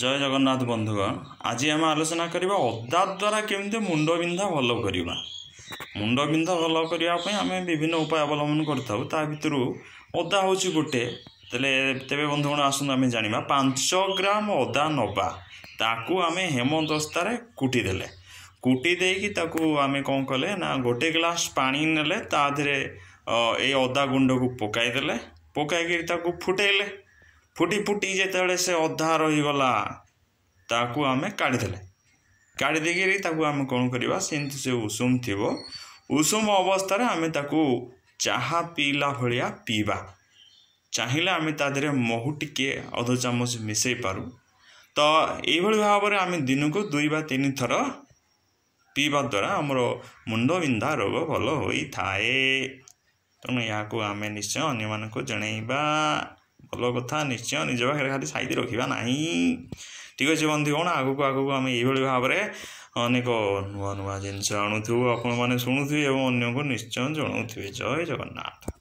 ଜୟ ଜଗନ୍ନାଥ ବନ୍ଧୁଗଣ ଆଜି ଆମେ ଆଲୋଚନା କରିବା ଅଦା ଦ୍ୱାରା କେମିତି ମୁଣ୍ଡବିନ୍ଧା ଭଲ କରିବା ମୁଣ୍ଡବିନ୍ଧା ଭଲ କରିବା ପାଇଁ ଆମେ ବିଭିନ୍ନ ଉପାୟ ଅବଲମ୍ବନ କରିଥାଉ ତା ଭିତରୁ ଅଦା ହେଉଛି ଗୋଟେ ତେବେ ତେବେ ବନ୍ଧୁଗଣ ଆସନ୍ତୁ ଆମେ ଜାଣିବା ପାଞ୍ଚ ଗ୍ରାମ ଅଦା ନେବା ତାକୁ ଆମେ ହେମଦସ୍ତାରେ କୁଟିଦେଲେ କୁଟି ଦେଇକି ତାକୁ ଆମେ କ'ଣ କଲେ ନା ଗୋଟେ ଗ୍ଲାସ୍ ପାଣି ନେଲେ ତା ଦେହରେ ଏଇ ଅଦା ଗୁଣ୍ଡକୁ ପକାଇଦେଲେ ପକାଇକିରି ତାକୁ ଫୁଟେଇଲେ ଫୁଟି ଫୁଟି ଯେତେବେଳେ ସେ ଅଧା ରହିଗଲା ତାକୁ ଆମେ କାଢ଼ିଦେଲେ କାଢ଼ି ଦେଇକିରି ତାକୁ ଆମେ କ'ଣ କରିବା ସେମିତି ସେ ଉଷୁମ ଥିବ ଉଷୁମ ଅବସ୍ଥାରେ ଆମେ ତାକୁ ଚାହା ପିଇଲା ଭଳିଆ ପିଇବା ଚାହିଁଲେ ଆମେ ତା ଦେହରେ ମହୁ ଟିକିଏ ଅଧ ଚାମଚ ମିଶେଇ ପାରୁ ତ ଏଇଭଳି ଭାବରେ ଆମେ ଦିନକୁ ଦୁଇ ବା ତିନି ଥର ପିଇବା ଦ୍ୱାରା ଆମର ମୁଣ୍ଡବିନ୍ଧା ରୋଗ ଭଲ ହୋଇଥାଏ ତେଣୁ ଏହାକୁ ଆମେ ନିଶ୍ଚୟ ଅନ୍ୟମାନଙ୍କୁ ଜଣେଇବା ଭଲ କଥା ନିଶ୍ଚୟ ନିଜ ପାଖରେ ଖାଲି ସାଇତି ରଖିବା ନାହିଁ ଠିକ୍ ଅଛି ବନ୍ଧୁଗଣ ଆଗକୁ ଆଗକୁ ଆମେ ଏଇଭଳି ଭାବରେ ଅନେକ ନୂଆ ନୂଆ ଜିନିଷ ଆଣୁଥିବୁ ଆପଣମାନେ ଶୁଣୁଥିବେ ଏବଂ ଅନ୍ୟକୁ ନିଶ୍ଚୟ ଜଣାଉଥିବେ ଜୟ ଜଗନ୍ନାଥ